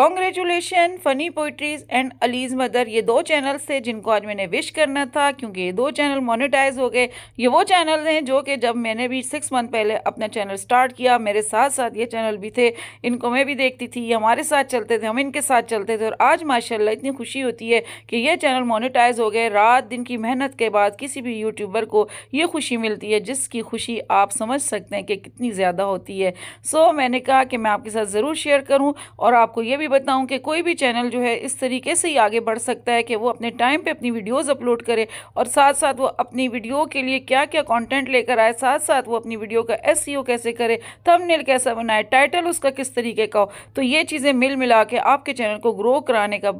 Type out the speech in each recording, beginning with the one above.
congratulation funny poetries and अलीज mother ये दो चैनल्स थे जिनको आज मैंने विश करना था क्योंकि ये दो चैनल मोनेटाइज हो गए ये वो चैनल हैं जो कि जब मैंने भी सिक्स मंथ पहले अपना चैनल स्टार्ट किया मेरे साथ साथ ये चैनल भी थे इनको मैं भी देखती थी ये हमारे साथ चलते थे हम इनके साथ चलते थे और आज माशाला इतनी खुशी होती है कि ये चैनल मोनिटाइज हो गए रात दिन की मेहनत के बाद किसी भी यूट्यूबर को ये खुशी मिलती है जिसकी खुशी आप समझ सकते हैं कि कितनी ज़्यादा होती है सो मैंने कहा कि मैं आपके साथ ज़रूर शेयर करूँ और आपको ये भी बताऊं कि कोई भी चैनल जो है इस तरीके से ही आगे बढ़ सकता है कि वो अपने टाइम पे अपनी वीडियोस अपलोड करे और साथ साथ वो अपनी वीडियो के लिए क्या क्या कंटेंट लेकर आए साथ साथ वो अपनी वीडियो का एस e कैसे करे थंबनेल कैसा बनाए टाइटल उसका किस तरीके का हो तो ये चीज़ें मिल मिला के आपके चैनल को ग्रो कराने का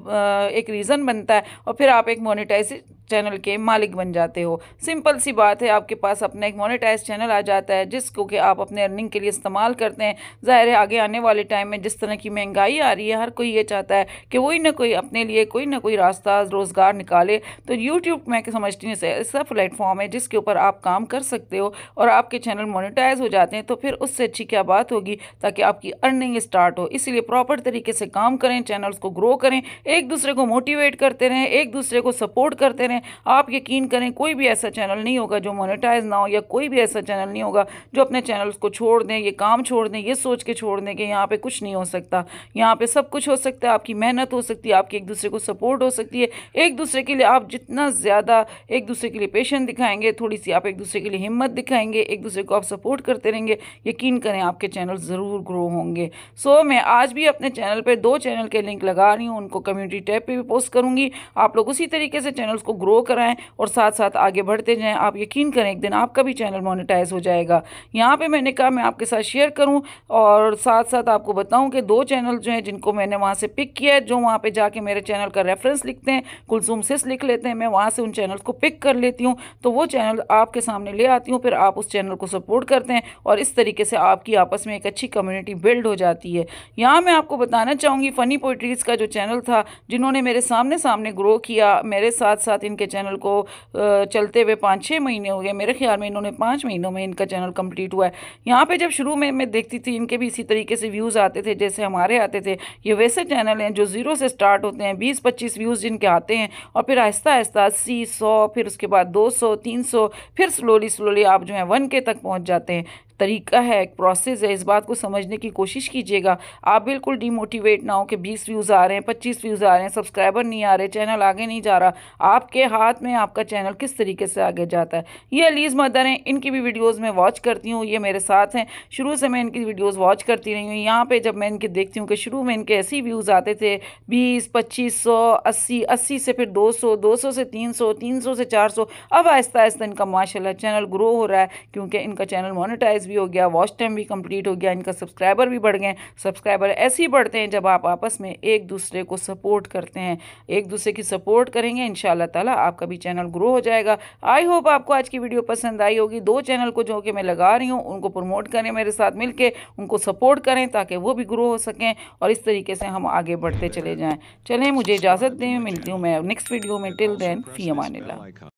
एक रीज़न बनता है और फिर आप एक मोनिटाइज चैनल के मालिक बन जाते हो सिंपल सी बात है आपके पास अपना एक मोनेटाइज चैनल आ जाता है जिसको कि आप अपने अर्निंग के लिए इस्तेमाल करते हैं ज़ाहिर है आगे आने वाले टाइम में जिस तरह की महंगाई आ रही है हर कोई ये चाहता है कि कोई ना कोई अपने लिए कोई ना कोई रास्ता रोज़गार निकाले तो यूट्यूब मैं समझती हूँ ऐसा प्लेटफॉर्म है जिसके ऊपर आप काम कर सकते हो और आपके चैनल मोनिटाइज हो जाते हैं तो फिर उससे अच्छी क्या बात होगी ताकि आपकी अर्निंग स्टार्ट हो इसीलिए प्रॉपर तरीके से काम करें चैनल्स को ग्रो करें एक दूसरे को मोटिवेट करते रहें एक दूसरे को सपोर्ट करते रहें हैं आप यकीन करें कोई भी ऐसा चैनल नहीं होगा जो मोनेटाइज ना हो या कोई भी ऐसा चैनल नहीं होगा जो अपने चैनल्स को छोड़ दें ये काम छोड़ दें ये सोच के छोड़ दें कि यहाँ पर कुछ नहीं हो सकता यहाँ पर सब कुछ हो सकता है आपकी मेहनत हो सकती है आपकी एक दूसरे को सपोर्ट हो सकती है एक दूसरे के लिए आप जितना ज़्यादा एक दूसरे के लिए पेशेंट दिखाएंगे थोड़ी सी आप एक दूसरे के लिए हिम्मत दिखाएंगे एक दूसरे को आप सपोर्ट करते रहेंगे यकीन करें आपके चैनल ज़रूर ग्रो होंगे सो so, मैं आज भी अपने चैनल पर दो चैनल के लिंक लगा रही हूँ उनको कम्युनिटी टैब पर भी पोस्ट करूँगी आप लोग उसी तरीके से चैनल्स को ग्रो ग्रो कराएं और साथ साथ आगे बढ़ते जाएं आप यकीन करें एक दिन आपका भी चैनल मोनिटाइज हो जाएगा यहाँ पे मैंने कहा मैं आपके साथ शेयर करूँ और साथ साथ आपको बताऊँ कि दो चैनल जो हैं जिनको मैंने वहाँ से पिक किया है जो वहाँ पर जाके मेरे चैनल का रेफरेंस लिखते हैं कुलसुम सिस लिख लेते हैं मैं वहाँ से उन चैनल को पिक कर लेती हूँ तो वो चैनल आपके सामने ले आती हूँ फिर आप उस चैनल को सपोर्ट करते हैं और इस तरीके से आपकी आपस में एक अच्छी कम्युनिटी बिल्ड हो जाती है यहाँ मैं आपको बताना चाहूँगी फ़नी पोइट्रीज़ का जो चैनल था जिन्होंने मेरे सामने सामने ग्रो किया मेरे साथ साथ इनके इनके चैनल को चलते हुए पाँच छः महीने हो गए मेरे ख्याल में इन्होंने पाँच महीनों में इनका चैनल कंप्लीट हुआ है यहाँ पे जब शुरू में मैं देखती थी इनके भी इसी तरीके से व्यूज़ आते थे जैसे हमारे आते थे ये वैसे चैनल हैं जो ज़ीरो से स्टार्ट होते हैं बीस पच्चीस व्यूज़ जिनके आते हैं और फिर आहिस्ता आहिस्ता अस्सी सौ फिर उसके बाद दो सौ तीन सौ फिर स्लोली स्लोली आप जो है वन के तक पहुँच जाते हैं तरीका है एक प्रोसेस है इस बात को समझने की कोशिश कीजिएगा आप बिल्कुल डीमोटिवेट ना हो कि बीस व्यूज़ आ रहे हैं पच्चीस व्यूज़ आ रहे हैं सब्सक्राइबर नहीं आ रहे चैनल आगे नहीं जा रहा आपके हाथ में आपका चैनल किस तरीके से आगे जाता है ये अलीज़ मदर हैं इनकी भी वीडियोज़ मैं वॉच करती हूँ ये मेरे साथ हैं शुरू से मैं इनकी वीडियोज़ वॉच करती रही हूँ यहाँ पर जब मैं इनके देखती हूँ कि शुरू में इनके ऐसे व्यूज़ आते थे बीस पच्चीस सौ अस्सी अस्सी से फिर दो सौ दो सौ से तीन सौ तीन सौ से चार सौ अब आहिस्ता आहिस्ता इनका माशाल्लाह चैनल ग्रो हो रहा है क्योंकि इनका चैनल मोनेटाइज भी हो गया वॉच टाइम भी कंप्लीट हो गया इनका सब्सक्राइबर भी बढ़ गए सब्सक्राइबर ऐसे ही बढ़ते हैं जब आप आपस में एक दूसरे को सपोर्ट करते हैं एक दूसरे की सपोर्ट करेंगे इन ताला आपका भी चैनल ग्रो हो जाएगा आई होप आपको आज की वीडियो पसंद आई होगी दो चैनल को जो कि मैं लगा रही हूँ उनको प्रमोट करें मेरे साथ मिल उनको सपोर्ट करें ताकि वो भी ग्रो हो सकें और इस तरीके से हम आगे बढ़ते चले जाएँ चलें मुझे इजाज़त दें मिलती हूँ मैं नेक्स्ट वीडियो में टिल देन फ़ी अमान